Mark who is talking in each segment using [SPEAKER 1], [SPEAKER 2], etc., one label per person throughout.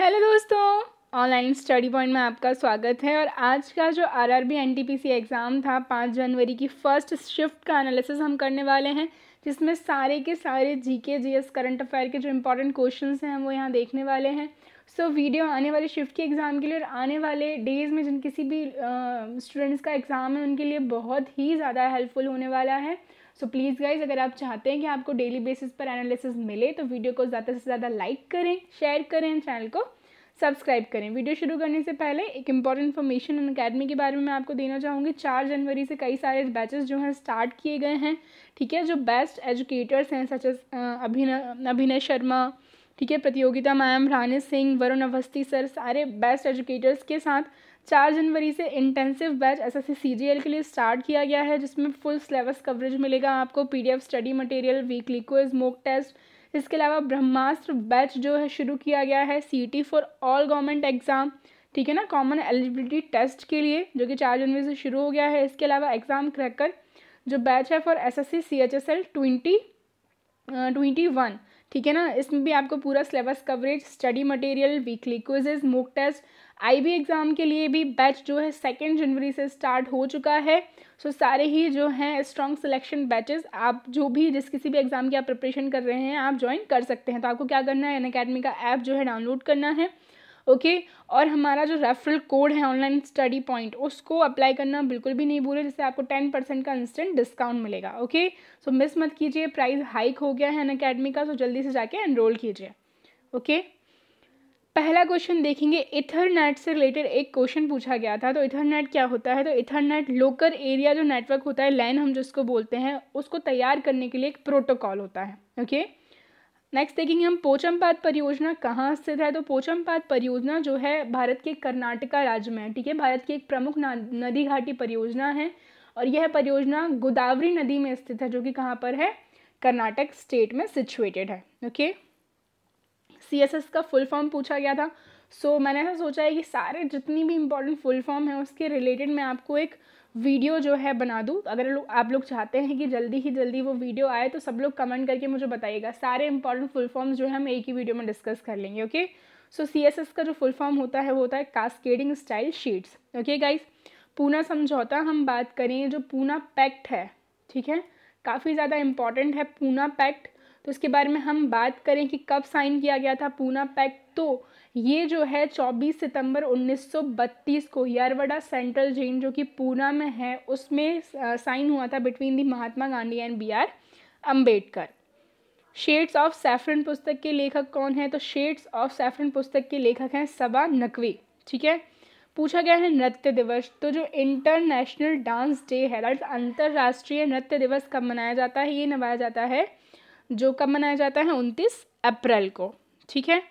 [SPEAKER 1] Hello दोस्तों online study point में आपका स्वागत है और आज का जो आरआरबी एनटीपीसी एग्ज़ाम था पाँच जनवरी की फ़र्स्ट शिफ्ट का एनालिसिस हम करने वाले हैं जिसमें सारे के सारे जीके जीएस करंट अफेयर के जो इम्पोर्टेंट क्वेश्चंस हैं हम वो यहाँ देखने वाले हैं सो so, वीडियो आने वाले शिफ्ट के एग्ज़ाम के लिए और आने वाले डेज़ में जिन किसी भी स्टूडेंट्स uh, का एग्ज़ाम है उनके लिए बहुत ही ज़्यादा हेल्पफुल होने वाला है सो प्लीज़ गाइज अगर आप चाहते हैं कि आपको डेली बेसिस पर एनालिसिस मिले तो वीडियो को ज़्यादा से ज़्यादा लाइक करें शेयर करें चैनल को सब्सक्राइब करें वीडियो शुरू करने से पहले एक इंपॉर्टेंट इन्फॉर्मेशन अन अकेडमी के बारे में मैं आपको देना चाहूँगी चार जनवरी से कई सारे बैचेस जो हैं स्टार्ट किए गए हैं ठीक है जो बेस्ट एजुकेटर्स हैं सच अभिनय अभिनय शर्मा ठीक है प्रतियोगिता मैम रानी सिंह वरुण अवस्थी सर सारे बेस्ट एजुकेटर्स के साथ चार जनवरी से इंटेंसिव बैच एस एस के लिए स्टार्ट किया गया है जिसमें फुल सिलेबस कवरेज मिलेगा आपको PDF study material weekly quiz mock test इसके अलावा ब्रह्मास्त्र बैच जो है शुरू किया गया है C for all government exam ठीक है ना कॉमन एलिजिबिलिटी टेस्ट के लिए जो कि चार जनवरी से शुरू हो गया है इसके अलावा एग्ज़ाम क्रैकर जो बैच है for S S C C H S L twenty twenty one ठीक है ना इसमें भी आपको पूरा syllabus coverage study material weekly quizzes mock test IB exam के लिए भी बैच जो है सेकेंड जनवरी से स्टार्ट हो चुका है सो so, सारे ही जो हैं स्ट्रॉन्ग सिलेक्शन बैचेस आप जो भी जिस किसी भी एग्ज़ाम की आप प्रिपरेशन कर रहे हैं आप ज्वाइन कर सकते हैं तो आपको क्या करना है एन अकेडमी का ऐप जो है डाउनलोड करना है ओके और हमारा जो रेफरल कोड है ऑनलाइन स्टडी पॉइंट उसको अप्लाई करना बिल्कुल भी नहीं भूलें जिससे आपको टेन परसेंट का इंस्टेंट डिस्काउंट मिलेगा ओके सो मिस मत कीजिए प्राइस हाइक हो गया है अन अकेडमी का सो जल्दी से जाके एनरोल कीजिए ओके पहला क्वेश्चन देखेंगे इथरनेट से रिलेटेड एक क्वेश्चन पूछा गया था तो इथरनेट क्या होता है तो इथरनेट लोकल एरिया जो नेटवर्क होता है लैन हम जिसको बोलते हैं उसको तैयार करने के लिए एक प्रोटोकॉल होता है ओके okay? नेक्स्ट देखेंगे हम पाद परियोजना कहाँ स्थित है तो पाद परियोजना जो है भारत के कर्नाटका राज्य में है ठीक है भारत की एक प्रमुख नदी घाटी परियोजना है और यह परियोजना गोदावरी नदी में स्थित है जो कि कहाँ पर है कर्नाटक स्टेट में सिचुएटेड है ओके सी एस एस का फुल फॉर्म पूछा गया था सो so, मैंने ऐसा सोचा है कि सारे जितनी भी इम्पोर्टेंट फुल फॉर्म है उसके रिलेटेड मैं आपको एक वीडियो जो है बना दूँ अगर लो, आप लोग चाहते हैं कि जल्दी ही जल्दी वो वीडियो आए तो सब लोग कमेंट करके मुझे बताइएगा सारे इंपॉर्टेंट फुल फॉर्म्स जो है हम एक ही वीडियो में डिस्कस कर लेंगे ओके सो सी का जो फुल फॉर्म होता है वो होता है cascading style sheets okay guys Poona समझौता हम बात करें जो पूना पैक्ट है ठीक है काफ़ी ज़्यादा इम्पॉर्टेंट है पूना पैक्ट तो इसके बारे में हम बात करें कि कब साइन किया गया था पूना पैक तो ये जो है 24 सितंबर 1932 को यरवडा सेंट्रल जेल जो कि पूना में है उसमें साइन हुआ था between the Mahatma Gandhi and B R Ambedkar shades of saffron पुस्तक के लेखक कौन है तो शेड्स ऑफ सैफरन पुस्तक के लेखक हैं सबा नकवी ठीक है पूछा गया है नृत्य दिवस तो जो इंटरनेशनल डांस डे है दैट्स अंतर्राष्ट्रीय नृत्य दिवस कब मनाया जाता है ये नवाया जाता है जो कब मनाया जाता है उनतीस अप्रैल को ठीक है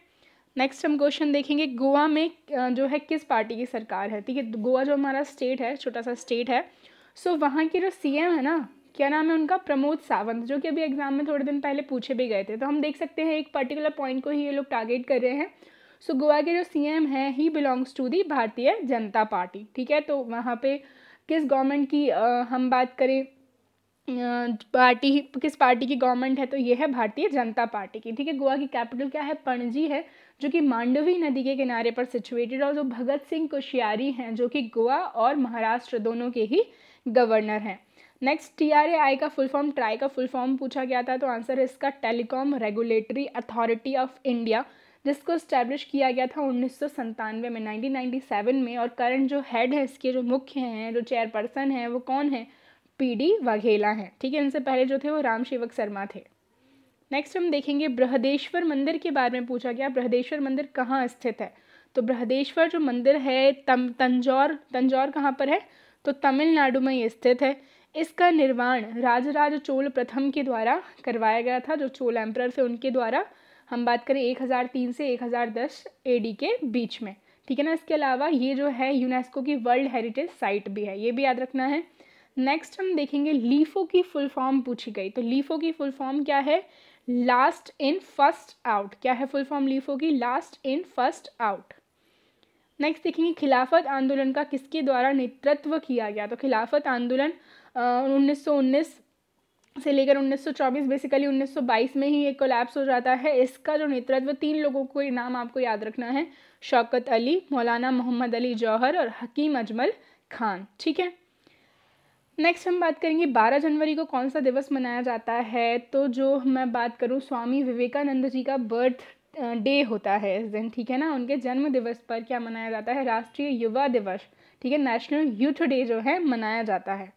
[SPEAKER 1] नेक्स्ट हम क्वेश्चन देखेंगे गोवा में जो है किस पार्टी की सरकार है ठीक है गोवा जो हमारा स्टेट है छोटा सा स्टेट है सो so, वहाँ के जो सी है ना क्या नाम है उनका प्रमोद सावंत जो कि अभी एग्जाम में थोड़े दिन पहले पूछे भी गए थे तो हम देख सकते हैं एक पर्टिकुलर पॉइंट को ही ये लोग टारगेट कर रहे हैं सो so, गोवा के जो सीएम हैं ही बिलोंग्स टू दी भारतीय जनता पार्टी ठीक है तो वहाँ पे किस गवर्नमेंट की आ, हम बात करें पार्टी किस पार्टी की गवर्नमेंट है तो ये है भारतीय जनता पार्टी की ठीक है गोवा की कैपिटल क्या है पणजी है जो कि मांडवी नदी के किनारे पर सिचुएटेड और जो भगत सिंह कोश्यारी हैं जो कि गोवा और महाराष्ट्र दोनों के ही गवर्नर हैं next T R A I का फुल फॉर्म ट्राई का फुल फॉर्म पूछा गया था तो आंसर है इसका telecom regulatory authority of India जिसको स्टैब्लिश किया गया था उन्नीस में 1997 में और करंट जो हेड है इसके जो मुख्य हैं जो चेयरपर्सन हैं वो कौन है पी डी वाघेला हैं ठीक है इनसे पहले जो थे वो राम सेवक शर्मा थे नेक्स्ट हम देखेंगे बृहदेश्वर मंदिर के बारे में पूछा गया बृहदेश्वर मंदिर कहाँ स्थित है तो बृहदेश्वर जो मंदिर है तम तंजौर तंजौर कहाँ पर है तो तमिलनाडु में ये स्थित है इसका निर्माण राजराज चोल प्रथम के द्वारा करवाया गया था जो चोल एम्पर थे उनके द्वारा हम बात करें 1003 से 1010 एडी के बीच में ठीक है ना इसके अलावा ये जो है यूनेस्को की वर्ल्ड हेरिटेज साइट भी है ये भी याद रखना है नेक्स्ट हम देखेंगे लीफो की फुल फॉर्म पूछी गई तो लीफो की फुल फॉर्म क्या है लास्ट इन फर्स्ट आउट क्या है फुल फॉर्म लीफो की last in first out next देखेंगे खिलाफत आंदोलन का किसके द्वारा नेतृत्व किया गया तो खिलाफत आंदोलन उन्नीस से लेकर 1924 बेसिकली 1922 में ही एक कोलैप्स हो जाता है इसका जो नेतृत्व तीन लोगों को नाम आपको याद रखना है शौकत अली मौलाना मोहम्मद अली जौहर और हकीम अजमल खान ठीक है नेक्स्ट हम बात करेंगे 12 जनवरी को कौन सा दिवस मनाया जाता है तो जो मैं बात करूँ स्वामी विवेकानंद जी का बर्थ डे होता है इस दिन ठीक है ना उनके जन्म दिवस पर क्या मनाया जाता है राष्ट्रीय युवा दिवस ठीक है नेशनल यूथ डे जो है मनाया जाता है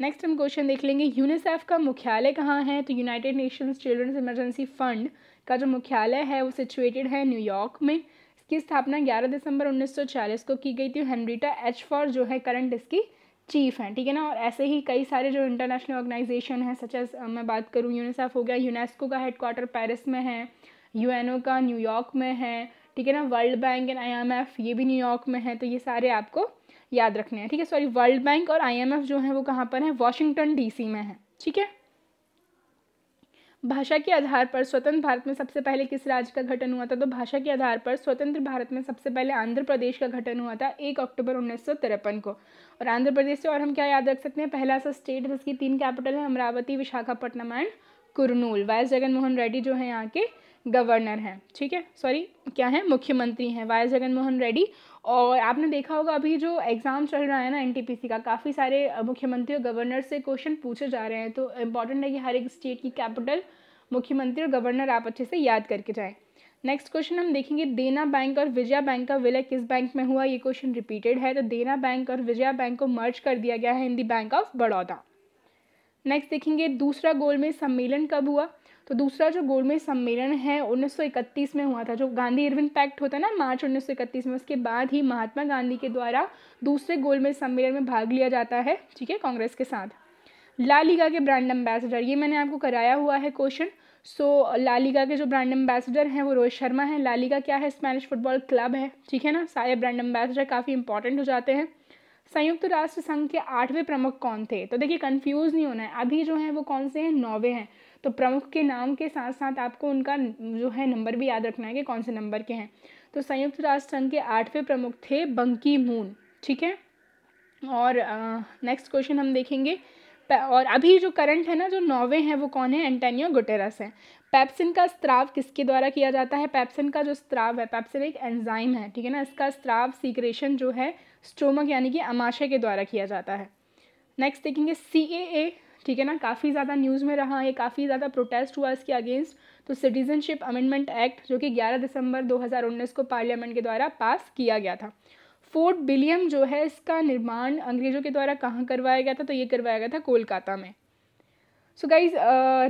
[SPEAKER 1] नेक्स्ट हम क्वेश्चन देख लेंगे यूनिसेफ का मुख्यालय कहाँ है तो United Nations children's emergency fund का जो मुख्यालय है वो सिचुएटेड है न्यूयॉर्क में इसकी स्थापना 11 दिसंबर 1940 को की गई थी हेनरीटा एच फॉर जो है करंट इसकी चीफ हैं ठीक है ना और ऐसे ही कई सारे जो इंटरनेशनल ऑर्गेनाइजेशन हैं सच एज मैं बात करूँ यूनिसेफ हो गया यूनेस्को का हेडक्वार्टर पेरिस में है यू का न्यूयॉर्क में है ठीक है ना वर्ल्ड बैंक एंड आई ये भी न्यूयॉर्क में है तो ये सारे आपको याद रखने हैं ठीक है सॉरी वर्ल्ड बैंक और आई जो है वो कहाँ पर हैं वाशिंगटन डीसी में है ठीक है भाषा के आधार पर स्वतंत्र भारत में सबसे पहले किस राज्य का गठन हुआ था तो भाषा के आधार पर स्वतंत्र भारत में सबसे पहले आंध्र प्रदेश का गठन हुआ था एक अक्टूबर उन्नीस को और आंध्र प्रदेश से और हम क्या याद रख सकते हैं पहला सा स्टेट जिसकी तीन कैपिटल है Amaravati Visakhapatnam and Kurnool Y S Jaganmohan Reddy जो है यहाँ के गवर्नर हैं ठीक है सॉरी क्या है मुख्यमंत्री हैं वाई एस जगनमोहन रेड्डी और आपने देखा होगा अभी जो एग्ज़ाम चल रहा है ना एन का काफ़ी सारे मुख्यमंत्री और गवर्नर से क्वेश्चन पूछे जा रहे हैं तो इम्पॉर्टेंट है कि हर एक स्टेट की कैपिटल मुख्यमंत्री और गवर्नर आप अच्छे से याद करके जाएँ नेक्स्ट क्वेश्चन हम देखेंगे देना बैंक और विजया बैंक का विलय किस बैंक में हुआ ये क्वेश्चन रिपीटेड है तो देना बैंक और विजया बैंक को मर्ज कर दिया गया है in the bank of Baroda next देखेंगे दूसरा गोल में सम्मेलन कब हुआ तो दूसरा जो गोलमेज सम्मेलन है 1931 में हुआ था जो गांधी इरविन पैक्ट होता है ना मार्च 1931 में उसके बाद ही महात्मा गांधी के द्वारा दूसरे गोलमेज सम्मेलन में भाग लिया जाता है ठीक है कांग्रेस के साथ लालिगा के ब्रांड एम्बेसडर ये मैंने आपको कराया हुआ है क्वेश्चन सो so, के जो ब्रांड एम्बेसडर हैं वो रोहित शर्मा है लालिगा क्या है स्पेनिश फुटबॉल क्लब है ठीक है ना सारे ब्रांड एम्बेसडर काफ़ी इंपॉर्टेंट हो जाते हैं संयुक्त राष्ट्र संघ के आठवें प्रमुख कौन थे तो देखिए कंफ्यूज नहीं होना है अभी जो है वो कौन से हैं नौवे हैं तो प्रमुख के नाम के साथ साथ आपको उनका जो है नंबर भी याद रखना है कि कौन से नंबर के हैं तो संयुक्त राष्ट्र संघ के आठवें प्रमुख थे बंकी मून ठीक है और नेक्स्ट क्वेश्चन हम देखेंगे और अभी जो करंट है ना जो नौवे हैं वो कौन है एंटेनियो गुटेरस हैं पैप्सिन का स्त्राव किसके द्वारा किया जाता है पैप्सिन का जो स्त्राव है पैप्सिन एक एंजाइम है ठीक है ना इसका स्त्राव सीक्रेशन जो है स्टोमक यानी कि अमाशय के द्वारा किया जाता है नेक्स्ट देखेंगे सी ए ए ठीक है ना काफ़ी ज़्यादा न्यूज़ में रहा है काफ़ी ज़्यादा प्रोटेस्ट हुआ इसके अगेंस्ट तो सिटीजनशिप अमेंडमेंट एक्ट जो कि 11 दिसंबर 2019 को पार्लियामेंट के द्वारा पास किया गया था फोर्ट विलियम जो है इसका निर्माण अंग्रेज़ों के द्वारा कहाँ करवाया गया था तो ये करवाया गया था कोलकाता में so guys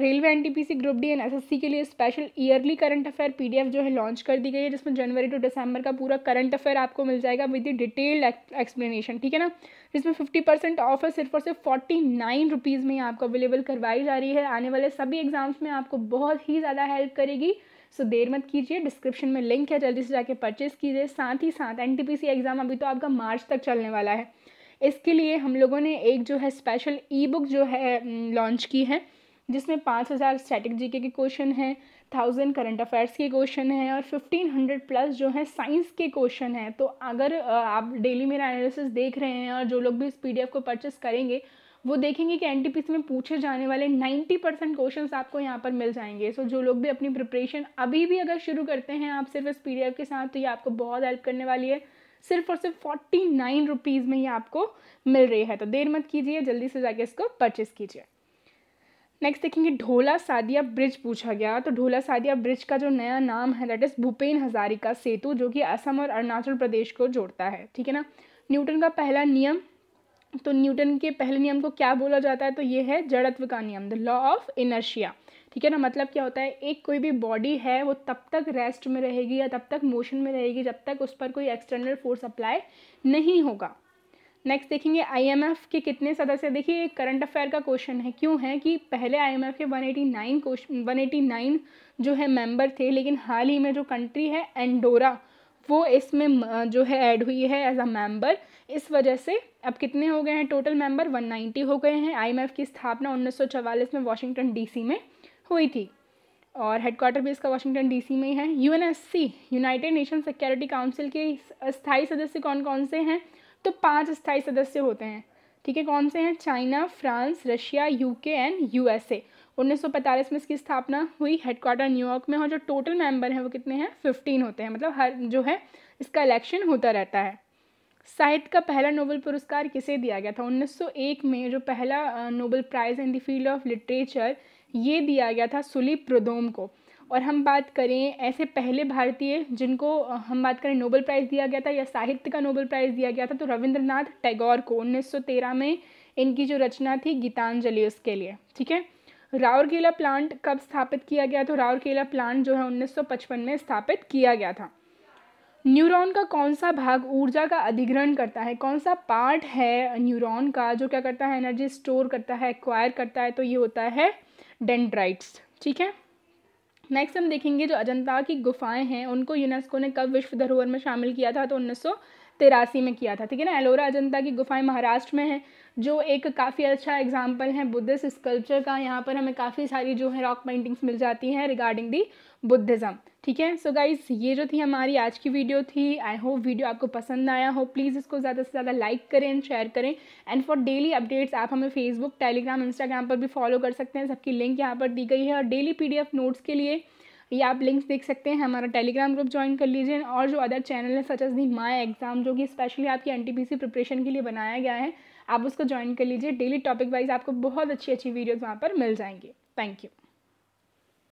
[SPEAKER 1] railway N T P C group D and S S C के लिए special yearly current affair P D F जो है लॉन्च कर दी गई है जिसमें जनवरी टू दिसंबर का पूरा करंट अफेयर आपको मिल जाएगा विद डिटेल्ड एक्सप्लेनेशन ठीक है ना जिसमें फिफ्टी परसेंट ऑफर सिर्फ और सिर्फ फोर्टी नाइन रुपीज़ में आपको अवेलेबल करवाई जा रही है आने वाले सभी एग्जाम्स में आपको बहुत ही ज़्यादा हेल्प करेगी सो so, देर मत कीजिए डिस्क्रिप्शन में लिंक है जल्दी से जाके परचेज़ कीजिए साथ ही साथ एन एग्ज़ाम अभी तो आपका मार्च तक चलने वाला है इसके लिए हम लोगों ने एक जो है स्पेशल ई बुक जो है लॉन्च की है जिसमें पाँच हज़ार स्टैटिक जी के क्वेश्चन हैं थाउजेंड करंट अफेयर्स के क्वेश्चन हैं और फिफ्टीन हंड्रेड प्लस जो है साइंस के क्वेश्चन हैं तो अगर आप डेली मेरा एनालिसिस देख रहे हैं और जो लोग भी इस पीडीएफ को परचेस करेंगे वो देखेंगे कि एन में पूछे जाने वाले 90 परसेंट क्वेश्चन आपको यहाँ पर मिल जाएंगे सो so, जो लोग भी अपनी प्रिपरेशन अभी भी अगर शुरू करते हैं आप सिर्फ इस पी के साथ तो ये आपको बहुत हेल्प करने वाली है सिर्फ और सिर्फ फोर्टी नाइन रुपीज़ में ये आपको मिल रही है तो देर मत कीजिए जल्दी से जाके इसको परचेस कीजिए नेक्स्ट देखेंगे ढोला सादिया ब्रिज पूछा गया तो ढोला सादिया ब्रिज का जो नया नाम है दैट इज़ भूपेन हजारिका सेतु जो कि असम और अरुणाचल प्रदेश को जोड़ता है ठीक है ना न्यूटन का पहला नियम तो न्यूटन के पहले नियम को क्या बोला जाता है तो ये है जड़त्व का नियम द लॉ ऑफ इनर्शिया ठीक है ना मतलब क्या होता है एक कोई भी बॉडी है वो तब तक रेस्ट में रहेगी या तब तक मोशन में रहेगी जब तक उस पर कोई एक्सटर्नल फोर्स अप्लाई नहीं होगा नेक्स्ट देखेंगे आईएमएफ के कितने सदस्य देखिए एक करंट अफेयर का क्वेश्चन है क्यों है कि पहले आईएमएफ के 189 क्वेश्चन 189 जो है मेंबर थे लेकिन हाल ही में जो कंट्री है एंडोरा वो इसमें जो है ऐड हुई है एज अ मेंबर इस वजह से अब कितने हो गए हैं टोटल मेंबर 190 हो गए हैं आईएमएफ की स्थापना 1944 में वाशिंगटन डीसी में हुई थी और हेडक्वार्टर भी इसका वाशिंगटन डीसी में ही है UNSC United Nation Security Council के स्थायी सदस्य कौन कौन से हैं तो पाँच स्थायी सदस्य होते हैं ठीक है कौन से हैं China France Russia U and U S में इसकी स्थापना हुई हेडक्वार्टर न्यूयॉर्क में और जो टोटल मेम्बर हैं वो कितने हैं फिफ्टीन होते हैं मतलब हर जो है इसका इलेक्शन होता रहता है साहित्य का पहला नोबेल पुरस्कार किसे दिया गया था 1901 में जो पहला Nobel prize in the field of literature ये दिया गया था सुलीप प्रोदोम को और हम बात करें ऐसे पहले भारतीय जिनको हम बात करें नोबेल प्राइज़ दिया गया था या साहित्य का नोबेल प्राइज़ दिया गया था तो रविंद्रनाथ टैगोर को 1913 में इनकी जो रचना थी गीतांजलि उसके लिए ठीक है राउरकेला प्लांट कब स्थापित किया गया तो राउरकेला प्लांट जो है 1955 में स्थापित किया गया था न्यूरॉन का कौन सा भाग ऊर्जा का अधिग्रहण करता है कौन सा पार्ट है न्यूरॉन का जो क्या करता है एनर्जी स्टोर करता है एक्वायर करता है तो ये होता है डेंड्राइट्स ठीक है नेक्स्ट हम देखेंगे जो अजंता की गुफाएं हैं उनको यूनेस्को ने कब विश्व धरोहर में शामिल किया था तो उन्नीस तिरासी में किया था ठीक है ना एलोरा अजंता की गुफाएं महाराष्ट्र में हैं जो एक काफ़ी अच्छा एग्जाम्पल है बुद्धिस्ट स्कल्पचर का यहाँ पर हमें काफ़ी सारी जो है रॉक पेंटिंग्स मिल जाती हैं रिगार्डिंग दी बुद्धिज़्म ठीक है सो गाइज ये जो थी हमारी आज की वीडियो थी आई होप वीडियो आपको पसंद आया हो प्लीज़ इसको ज़्यादा से ज़्यादा लाइक करें एंड शेयर करें एंड फॉर डेली अपडेट्स आप हमें फेसबुक टेलीग्राम इंस्टाग्राम पर भी फॉलो कर सकते हैं सबकी लिंक यहाँ पर दी गई है और डेली पी नोट्स के लिए ये आप लिंक्स देख सकते हैं हमारा टेलीग्राम ग्रुप ज्वाइन कर लीजिए और जो अदर चैनल है such as the my exam जो कि स्पेशली आपकी एन प्रिपरेशन के लिए बनाया गया है आप उसको ज्वाइन कर लीजिए डेली टॉपिक वाइज आपको बहुत अच्छी अच्छी वीडियोज़ वहाँ पर मिल जाएंगे थैंक यू